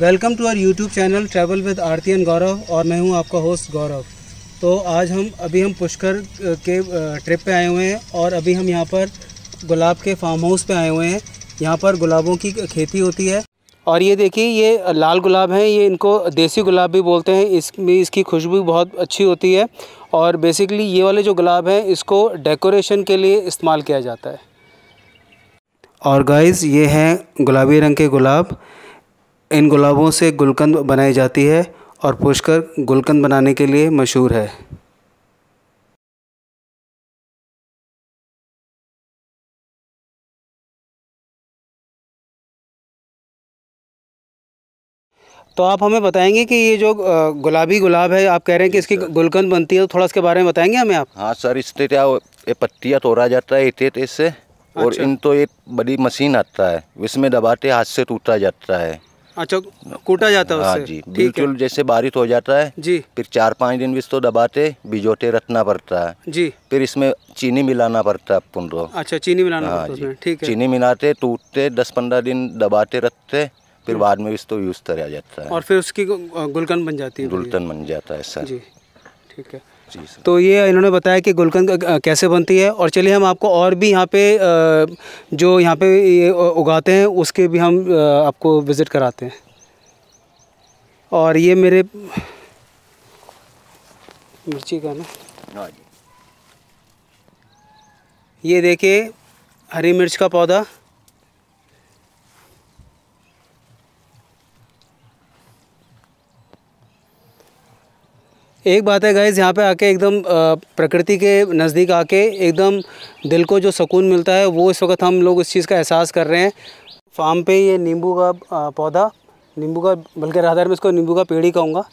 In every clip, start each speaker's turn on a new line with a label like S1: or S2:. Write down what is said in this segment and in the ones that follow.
S1: Welcome to our YouTube channel travel with Aarti and Gaurav और मैं हूं आपका होस्ट गौरव तो आज हम अभी हम पुष्कर के ट्रिप पे आए हुए हैं और अभी हम यहां पर गुलाब के फार्म हाउस पे आए हुए हैं यहां पर गुलाबों की खेती होती है और ये देखिए ये लाल गुलाब हैं ये इनको देसी गुलाब भी बोलते हैं इसमें इसकी खुशबू बहुत अच्छी होती है और बेसिकली ये वाले जो गुलाब हैं इसको डेकोरेशन के लिए इस्तेमाल किया जाता है और गाइज़ ये हैं गुलाबी रंग के गुलाब इन गुलाबों से गुलकंद बनाई जाती है और
S2: पुष्कर गुलकंद बनाने के लिए मशहूर है तो आप हमें बताएंगे कि ये जो
S1: गुलाबी गुलाब है आप कह रहे हैं कि इसकी गुलकंद बनती है तो थोड़ा इसके बारे में बताएंगे हमें आप
S3: हाँ सर इससे क्या ये पत्तियाँ तोड़ा जाता है इतने इससे और अच्छा। इन तो एक बड़ी मशीन आता है इसमें दबाते हाथ से टूटा जाता है अच्छा कूटा जाता है हाँ जी बिल्कुल जैसे बारिश हो जाता है जी फिर चार पाँच दिन भी तो दबाते बिजोटे रखना पड़ता है जी फिर इसमें चीनी मिलाना पड़ता है पुनरो अच्छा चीनी मिलाना हाँ पड़ता है ठीक है चीनी मिलाते टूटते दस पंद्रह दिन दबाते रखते फिर हम्म। बाद में तो यूज़ करा जाता है
S1: और फिर उसकी गुलकन बन जाती है गुलकन
S3: बन जाता है सर जी ठीक
S1: है तो ये इन्होंने बताया कि गुलकंद कैसे बनती है और चलिए हम आपको और भी यहाँ पे जो यहाँ पे ये उगाते हैं उसके भी हम आपको विज़िट कराते हैं और ये मेरे मिर्ची का ना हाँ ये देखिए हरी मिर्च का पौधा एक बात है गाइज़ यहाँ पे आके एकदम प्रकृति के नज़दीक आके एकदम दिल को जो सुकून मिलता है वो इस वक्त हम लोग इस चीज़ का एहसास कर रहे हैं फार्म पे ये नींबू का पौधा नींबू का बल्कि राधार में इसको नींबू का पेड़ ही कहूँगा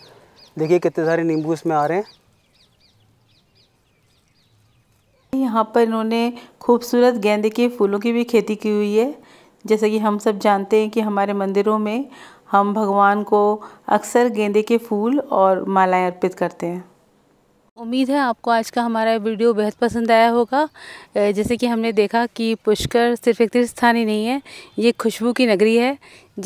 S1: देखिए कितने सारे नींबू इसमें आ रहे हैं
S2: यहाँ पर इन्होंने खूबसूरत गेंदे के फूलों की भी खेती की हुई है जैसे कि हम सब जानते हैं कि हमारे मंदिरों में हम भगवान को अक्सर गेंदे के फूल और मालाएं अर्पित करते हैं उम्मीद है आपको आज का हमारा वीडियो बेहद पसंद आया होगा जैसे कि हमने देखा कि पुष्कर सिर्फ एक तीर्थ स्थान ही नहीं है ये खुशबू की नगरी है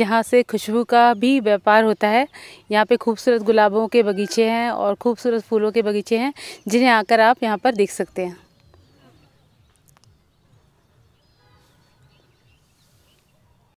S2: जहाँ से खुशबू का भी व्यापार होता है यहाँ पे खूबसूरत गुलाबों के बगीचे हैं और खूबसूरत फूलों के बगीचे हैं जिन्हें आकर आप यहाँ पर देख सकते हैं